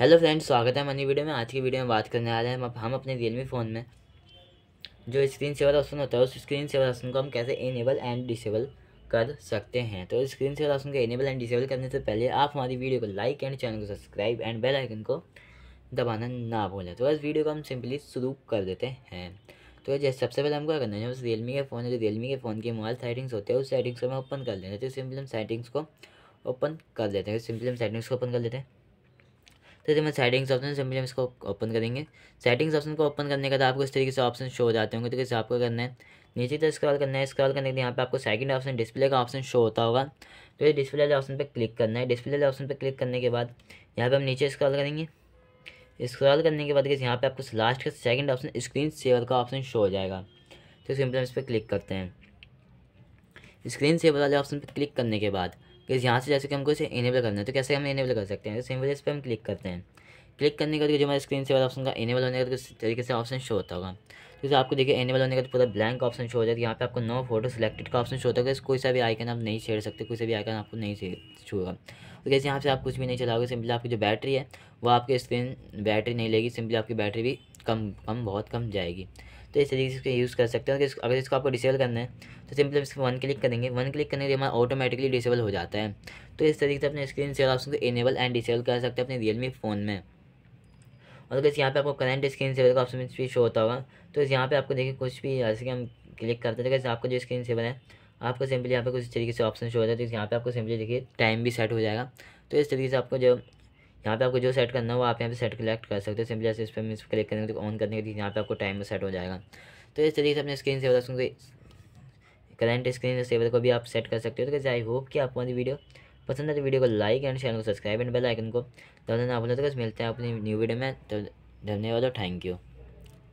hello friends स्वागत है money video में आज की वीडियो में बात करने आ रहे हैं हम अपने रियलमी फ़ोन में जो स्क्रीन सेवर ऑप्शन होता है उस स्क्रीन सेवर ऑप्शन को हम कैसे इनेबल एंड डिसेबल कर सकते हैं तो स्क्रीन सेवर ऑप्शन को इनेबल एंड डिसेबल करने से पहले आप हमारी वीडियो को लाइक एंड चैनल को सब्सक्राइब एंड बेल आइकन को दबाना ना भूलें तो इस वीडियो को हम सिंपली शुरू कर देते हैं तो जैसे सबसे पहले हमको क्या करना है उस रियलमी के फ़ोन है जो रियलमी के फ़ोन की मोबाइल सेटिंग्स होते हैं उस सेटिंग्स को हम ओपन कर लेते हैं तो सिंपली हम सेटिंग्स को ओपन कर देते हैं सिंपली तो हम सेटिंग्स को ओपन कर लेते हैं तो यदि मैं सेटिंग्स ऑप्शन सिंपली हम इसको ओपन करेंगे सेटिंग्स ऑप्शन को ओपन करने के बाद आपको इस तरीके से ऑप्शन शो हो जाते होंगे तो कैसे आपको करना है नीचे तो स्क्रॉल करना है स्क्रॉल करने के लिए यहाँ पे आपको सेकंड ऑप्शन डिस्प्ले का ऑप्शन शो होता होगा तो ये डिस्प्ले वाले ऑप्शन पे क्लिक करना है डिस्प्ले वाले ऑप्शन पे क्लिक करने के बाद यहाँ पे हम नीचे स्क्रॉल करेंगे स्क्रॉल करने के बाद यहाँ पे आपको लास्ट का सेकंड ऑप्शन स्क्रीन सेवर का ऑप्शन शो हो जाएगा तो सिंपल इस पर क्लिक करते हैं स्क्रीन सेवर वाले ऑप्शन पर क्लिक करने के बाद कैसे यहाँ से जैसे कि हमको इसे इनेबल करना है तो कैसे हम इनेबल कर सकते हैं तो सिंपल इस पर हम क्लिक करते हैं क्लिक करने के जो हमारे स्क्रीन से वाला ऑप्शन का इनेबल होने का किस तरीके से ऑप्शन शो होता होगा जैसे आपको देखिए इनेबल होने का पूरा ब्लैंक ऑप्शन शो हो जाएगा यहाँ पे आपको नो फोटो सिलेक्टेड का ऑप्शन शो होता है कोई सा भी आइकन आप नहीं छेड़ सकते कोई सा भी आइकन आपको नहीं होगा तो जैसे यहाँ से आप कुछ भी नहीं चलाओगे सिंपली आपकी जो बैटरी है वो आपकी स्क्रीन बैटरी नहीं लेगी सिंपली आपकी बैटरी भी कम कम बहुत कम जाएगी तो इस तरीके से इसको यूज़ कर सकते हैं अगर अगर इसको आपको डिसेबल करना है तो सिंपली इसको वन क्लिक करेंगे वन क्लिक करने के लिए हमारा ऑटोमेटिकली डिसेबल हो जाता है तो इस तरीके से अपने स्क्रीन सेवर ऑप्शन को इनेबल एंड डिसेबल कर सकते हैं अपने रियलमी फ़ोन में और अगर यहाँ पर आपको करंट स्क्रीन सेवर का ऑप्शन भी शो होता होगा तो यहाँ पे आपको देखिए कुछ भी जैसे कि हम क्लिक करते हैं जैसे तो आपका जो स्क्रीन सेवर है आपको सिंपली यहाँ पे कुछ तरीके से ऑप्शन शो हो जाए है तो यहाँ पे आपको सिंपली देखिए टाइम भी सेट हो जाएगा तो इस तरीके से आपको जो यहाँ पे आपको जो सेट करना हो आप यहाँ पे सेट कलेक्ट कर सकते हो सिंपली जैसे इस पर इस क्लिक करेंगे तो ऑन करने के लिए यहाँ पे आपको टाइम सेट हो जाएगा तो इस तरीके से अपने स्क्रीन सेवर को करेंट स्क्रीन सेवर को भी आप सेट कर सकते हो तो आई होप कि आपको हमारी वीडियो पसंद है तो वीडियो को लाइक एंड चैनल को सब्सक्राइब एंड बेल आइकन को दबाना ना भूलें तो मिलते हैं अपनी न्यू वीडियो में तो धन्यवाद और थैंक यू